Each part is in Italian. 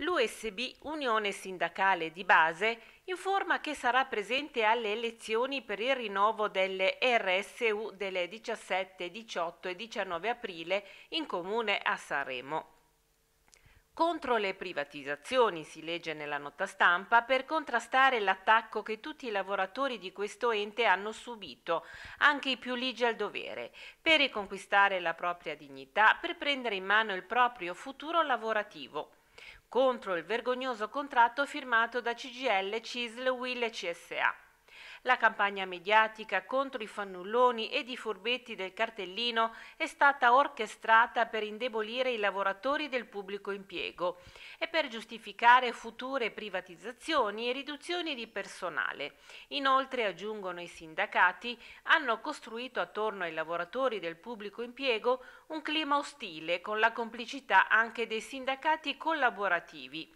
l'USB Unione Sindacale di Base informa che sarà presente alle elezioni per il rinnovo delle RSU delle 17, 18 e 19 aprile in comune a Sanremo. Contro le privatizzazioni, si legge nella nota stampa, per contrastare l'attacco che tutti i lavoratori di questo ente hanno subito, anche i più ligi al dovere, per riconquistare la propria dignità, per prendere in mano il proprio futuro lavorativo contro il vergognoso contratto firmato da CGL, CISL, Will e CSA. La campagna mediatica contro i fannulloni ed i furbetti del cartellino è stata orchestrata per indebolire i lavoratori del pubblico impiego e per giustificare future privatizzazioni e riduzioni di personale. Inoltre, aggiungono i sindacati, hanno costruito attorno ai lavoratori del pubblico impiego un clima ostile con la complicità anche dei sindacati collaborativi.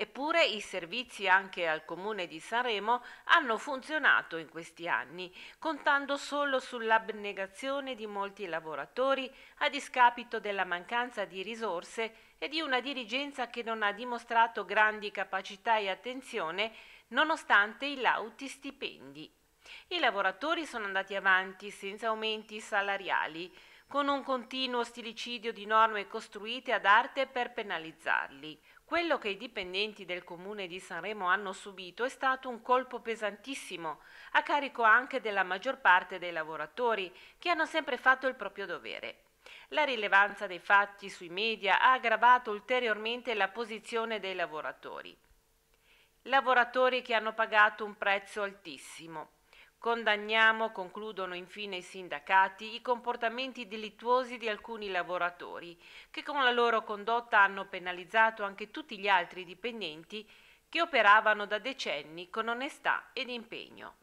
Eppure i servizi anche al Comune di Sanremo hanno funzionato in questi anni, contando solo sull'abnegazione di molti lavoratori a discapito della mancanza di risorse e di una dirigenza che non ha dimostrato grandi capacità e attenzione nonostante i lauti stipendi. I lavoratori sono andati avanti senza aumenti salariali, con un continuo stilicidio di norme costruite ad arte per penalizzarli. Quello che i dipendenti del comune di Sanremo hanno subito è stato un colpo pesantissimo, a carico anche della maggior parte dei lavoratori, che hanno sempre fatto il proprio dovere. La rilevanza dei fatti sui media ha aggravato ulteriormente la posizione dei lavoratori. Lavoratori che hanno pagato un prezzo altissimo. Condanniamo, concludono infine i sindacati, i comportamenti delittuosi di alcuni lavoratori, che con la loro condotta hanno penalizzato anche tutti gli altri dipendenti che operavano da decenni con onestà ed impegno.